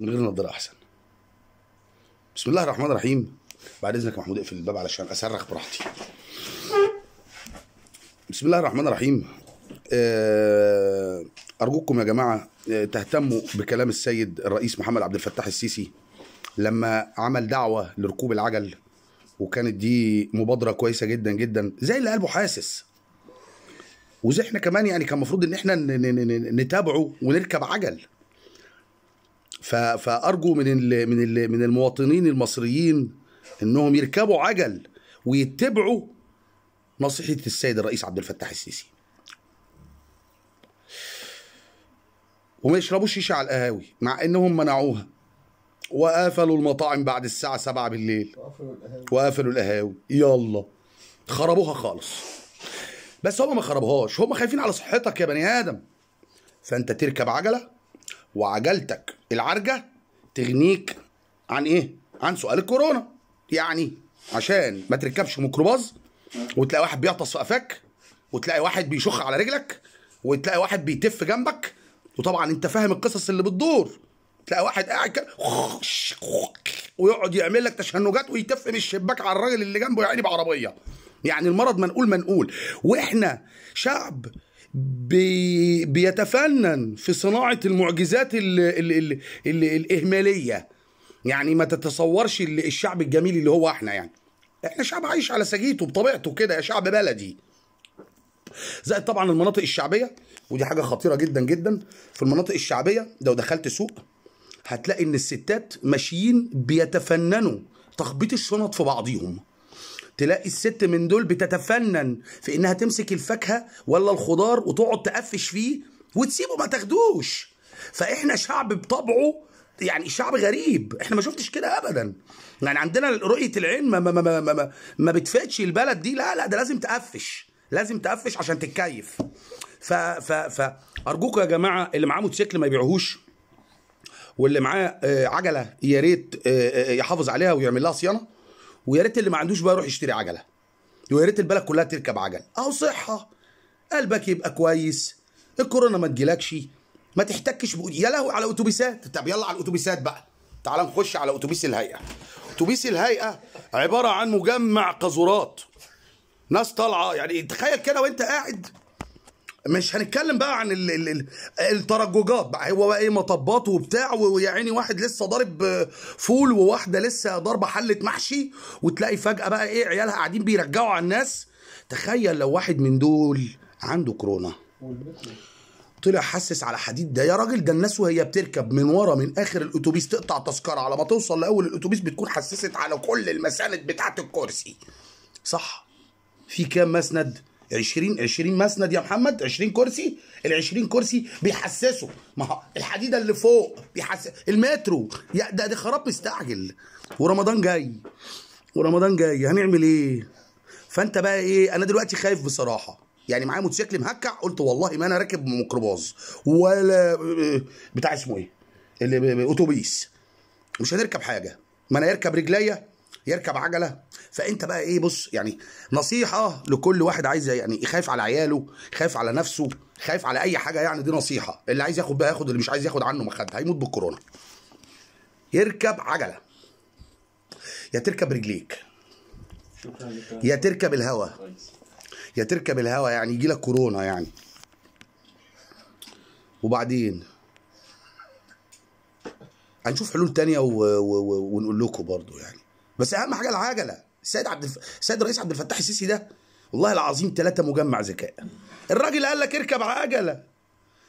من غير نظاره احسن بسم الله الرحمن الرحيم بعد اذنك محمود اقفل الباب علشان اصرخ براحتي بسم الله الرحمن الرحيم آه، ارجوكم يا جماعه آه، تهتموا بكلام السيد الرئيس محمد عبد الفتاح السيسي لما عمل دعوه لركوب العجل وكانت دي مبادره كويسه جدا جدا زي اللي قلبه حاسس وزي احنا كمان يعني كان المفروض ان احنا نتابعه ونركب عجل فارجو من الـ من الـ من المواطنين المصريين انهم يركبوا عجل ويتبعوا نصيحه السيد الرئيس عبد الفتاح السيسي وما يشربوش شيشه على القهاوي مع انهم منعوها وقفلوا المطاعم بعد الساعه 7 بالليل وقفلوا القهاوي يلا خربوها خالص بس هم ما خربوهاش هم خايفين على صحتك يا بني ادم فانت تركب عجله وعجلتك العرجه تغنيك عن ايه؟ عن سؤال الكورونا يعني عشان ما تركبش ميكروباص وتلاقي واحد بيعطس في قفاك وتلاقي واحد بيشخ على رجلك وتلاقي واحد بيتف جنبك وطبعا انت فاهم القصص اللي بتدور تلاقي واحد قاعد كده ويقعد يعمل لك تشنجات ويتف من الشباك على الراجل اللي جنبه يعني بعربيه يعني المرض منقول منقول واحنا شعب بي بيتفنن في صناعة المعجزات الـ الـ الـ الـ الإهمالية يعني ما تتصورش الشعب الجميل اللي هو احنا يعني احنا شعب عايش على سجيته بطبيعته كده يا شعب بلدي زائد طبعا المناطق الشعبيه ودي حاجه خطيره جدا جدا في المناطق الشعبيه لو دخلت سوق هتلاقي ان الستات ماشيين بيتفننوا تخبيط الشنط في بعضيهم تلاقي الست من دول بتتفنن في انها تمسك الفاكهه ولا الخضار وتقعد تقفش فيه وتسيبه ما تاخدوش فاحنا شعب بطبعه يعني شعب غريب احنا ما شفتش كده ابدا يعني عندنا رؤيه العين ما ما ما ما, ما, ما بتفيدش البلد دي لا لا ده لازم تقفش لازم تقفش عشان تتكيف ف ف ف ارجوكم يا جماعه اللي معاه موتوسيكل ما يبيعوهوش واللي معاه آه، عجله يا ريت آه، آه، يحافظ عليها ويعمل لها صيانه ويا ريت اللي ما عندوش بقى يروح يشتري عجله ويا ريت البلد كلها تركب عجل او صحه قلبك يبقى كويس الكورونا ما تجيلكش ما تحتكش بقى. يا لهوي على اتوبيسات طب يلا على الاتوبيسات بقى تعال نخش على اتوبيس الهيئه اتوبيس الهيئه عباره عن مجمع قاذورات ناس طالعه يعني تخيل كده وانت قاعد مش هنتكلم بقى عن ال ال الترججات بقى هو بقى ايه مطبات وبتاع ويا عيني واحد لسه ضارب فول وواحده لسه ضاربه حله محشي وتلاقي فجاه بقى ايه عيالها قاعدين بيرجعوا على الناس تخيل لو واحد من دول عنده كورونا طلع حسس على حديد ده يا راجل ده الناس وهي بتركب من ورا من اخر الاتوبيس تقطع تذكره على ما توصل لاول الاتوبيس بتكون حسست على كل المساند بتاعه الكرسي صح في كام مسند 20 20 مسند يا محمد 20 كرسي ال 20 كرسي بيحسسوا ما الحديده اللي فوق بيحسس المترو يا ده ده خراب مستعجل ورمضان جاي ورمضان جاي هنعمل ايه فانت بقى ايه انا دلوقتي خايف بصراحه يعني معايا موتوسيكل مهكع قلت والله ما انا راكب ميكروباص ولا بتاع اسمه ايه اللي اتوبيس مش هنركب حاجه ما انا اركب رجليا يركب عجله فانت بقى ايه بص يعني نصيحه لكل واحد عايز يعني يخاف على عياله خايف على نفسه خايف على اي حاجه يعني دي نصيحه اللي عايز ياخد بقى ياخد اللي مش عايز ياخد عنه ما خد هيموت بالكورونا يركب عجله يا تركب رجليك يا تركب الهوا يا تركب الهوا يعني يجي لك كورونا يعني وبعدين هنشوف حلول تانية ونقول لكم برضو يعني بس اهم حاجه العجله السيد عبد الف... السيد الرئيس عبد الفتاح السيسي ده والله العظيم ثلاثه مجمع ذكاء الراجل قال لك اركب عجله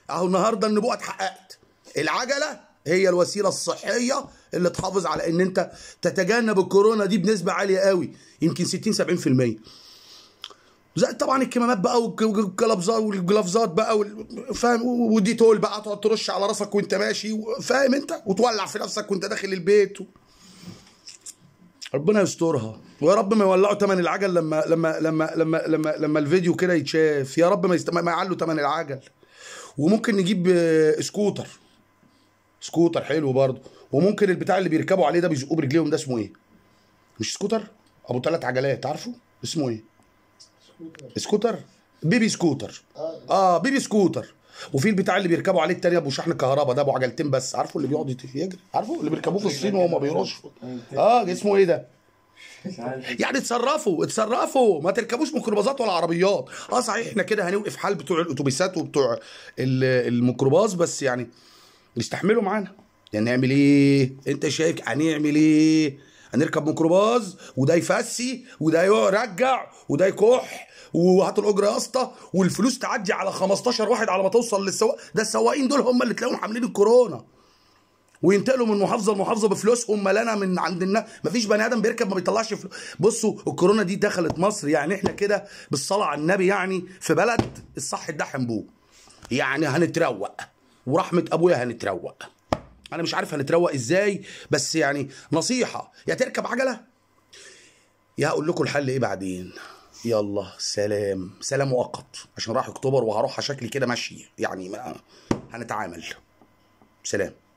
اهو النهارده النبوءه اتحققت العجله هي الوسيله الصحيه اللي تحافظ على ان انت تتجنب الكورونا دي بنسبه عاليه قوي يمكن 60 70% زائد طبعا الكمامات بقى والجلافزات والجلافزات بقى فاهم وديتول بقى تقعد ترش على راسك وانت ماشي فاهم انت وتولع في نفسك وانت داخل البيت و... ربنا يسترها ويا رب ما يولعوا ثمن العجل لما لما لما لما لما, لما الفيديو كده يتشاف يا رب ما, يست... ما يعلوا ثمن العجل وممكن نجيب سكوتر سكوتر حلو برضه وممكن البتاع اللي بيركبوا عليه ده بيزقوه برجليهم ده اسمه ايه؟ مش سكوتر ابو ثلاث عجلات عارفه؟ اسمه ايه؟ سكوتر بيبي سكوتر اه, آه، بيبي سكوتر وفي البتاع اللي بيركبوا عليه التاني ابو شحن الكهرباء ده ابو عجلتين بس عارفه اللي بيقعد يجري عارفه اللي بيركبوه في الصين وهو ما بيرش اه اسمه ايه ده يعني اتصرفوا اتصرفوا ما تركبوش ميكروباصات ولا عربيات اه صحيح احنا كده هنوقف حال بتوع الاتوبيسات وبتوع الميكروباص بس يعني يستحملوا معانا يعني نعمل ايه انت شايف هنعمل ايه هنركب ميكروباص وده يفسي وده يرجع وده يكح وهات الاجره يا اسطى والفلوس تعدي على 15 واحد على ما توصل للسواق ده السواقين دول هم اللي تلاقيهم حاملين الكورونا وينتقلوا من محافظه لمحافظه بفلوسهم ملانه من عند الناس مفيش بني ادم بيركب ما بيطلعش فلوس بصوا الكورونا دي دخلت مصر يعني احنا كده بالصلاه على النبي يعني في بلد الصح ده حنبوه يعني هنتروق ورحمه ابويا هنتروق انا مش عارف هنتروق ازاي بس يعني نصيحه يا تركب عجله يا اقول لكم الحل ايه بعدين يلا سلام سلام مؤقت عشان راح اكتوبر وهروح شكلي كده ماشي يعني هنتعامل سلام